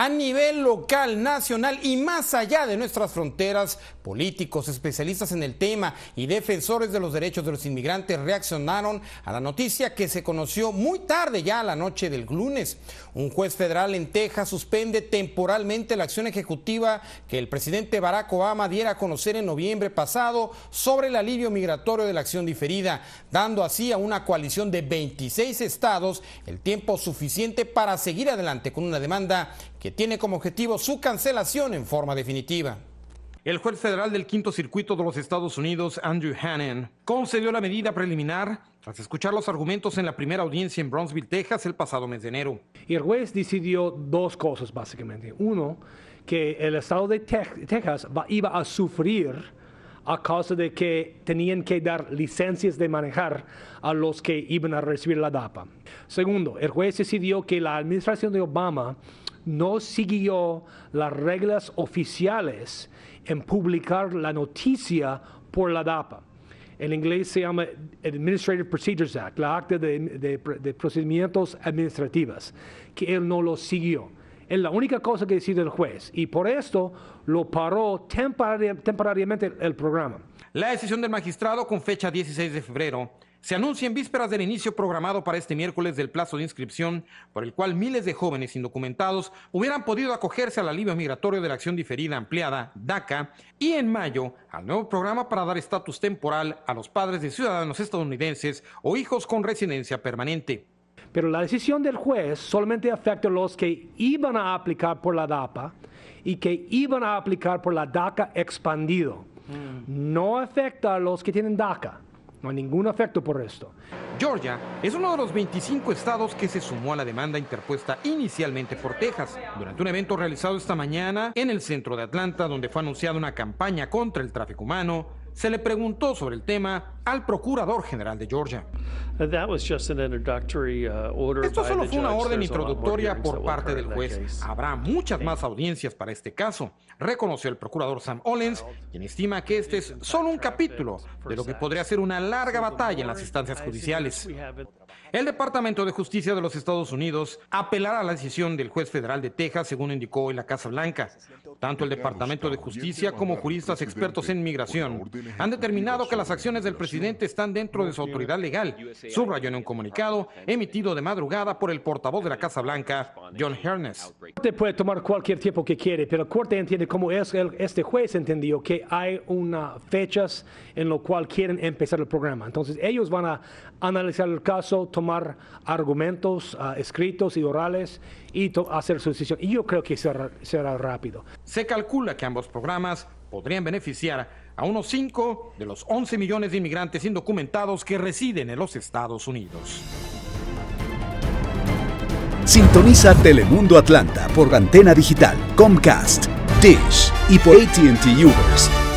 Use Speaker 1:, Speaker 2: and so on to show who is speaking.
Speaker 1: a nivel local, nacional y más allá de nuestras fronteras. Políticos, especialistas en el tema y defensores de los derechos de los inmigrantes reaccionaron a la noticia que se conoció muy tarde ya la noche del lunes. Un juez federal en Texas suspende temporalmente la acción ejecutiva que el presidente Barack Obama diera a conocer en noviembre pasado sobre el alivio migratorio de la acción diferida, dando así a una coalición de 26 estados el tiempo suficiente para seguir adelante con una demanda que tiene como objetivo su cancelación en forma definitiva. El juez federal del Quinto Circuito de los Estados Unidos, Andrew Hannon, concedió la medida preliminar tras escuchar los argumentos en la primera audiencia en Brownsville, Texas, el pasado mes de enero.
Speaker 2: Y el juez decidió dos cosas, básicamente. Uno, que el estado de Texas iba a sufrir a causa de que tenían que dar licencias de manejar a los que iban a recibir la DAPA. Segundo, el juez decidió que la administración de Obama no siguió las reglas oficiales en publicar la noticia por la DAPA. En inglés se llama Administrative Procedures Act, la Acta de, de Procedimientos Administrativos, que él no lo siguió es la única cosa que decide el juez y por esto lo paró temporariamente el programa.
Speaker 1: La decisión del magistrado con fecha 16 de febrero se anuncia en vísperas del inicio programado para este miércoles del plazo de inscripción, por el cual miles de jóvenes indocumentados hubieran podido acogerse al alivio migratorio de la acción diferida ampliada, DACA, y en mayo al nuevo programa para dar estatus temporal a los padres de ciudadanos estadounidenses o hijos con residencia permanente.
Speaker 2: Pero la decisión del juez solamente afecta a los que iban a aplicar por la DAPA y que iban a aplicar por la DACA expandido. Mm. No afecta a los que tienen DACA. No hay ningún efecto por esto.
Speaker 1: Georgia es uno de los 25 estados que se sumó a la demanda interpuesta inicialmente por Texas durante un evento realizado esta mañana en el centro de Atlanta donde fue anunciada una campaña contra el tráfico humano. Se le preguntó sobre el tema al procurador general de
Speaker 2: Georgia. Uh, Esto solo fue una orden introductoria por parte del juez.
Speaker 1: Habrá muchas más audiencias para este caso, reconoció el procurador Sam Ollens, quien estima que este es solo un capítulo de lo que podría ser una larga batalla en las instancias judiciales. El Departamento de Justicia de los Estados Unidos apelará a la decisión del juez federal de Texas, según indicó hoy la Casa Blanca. Tanto el Departamento de Justicia como juristas expertos en migración han determinado que las acciones del presidente están dentro de su autoridad legal subrayó en un comunicado emitido de madrugada por el portavoz de la Casa Blanca, John Hernes. te
Speaker 2: Corte puede tomar cualquier tiempo que quiere, pero el Corte entiende como es este juez entendió que hay unas fechas en lo cual quieren empezar el programa. Entonces ellos van a analizar el caso, tomar argumentos ah, escritos y orales y hacer su decisión. Y yo creo que será, será rápido. Se calcula que ambos programas
Speaker 1: podrían beneficiar a unos 5 de los 11 millones de inmigrantes indocumentados que residen en los Estados Unidos.
Speaker 2: Sintoniza Telemundo Atlanta por antena digital, Comcast, Dish y por ATT
Speaker 1: Ubers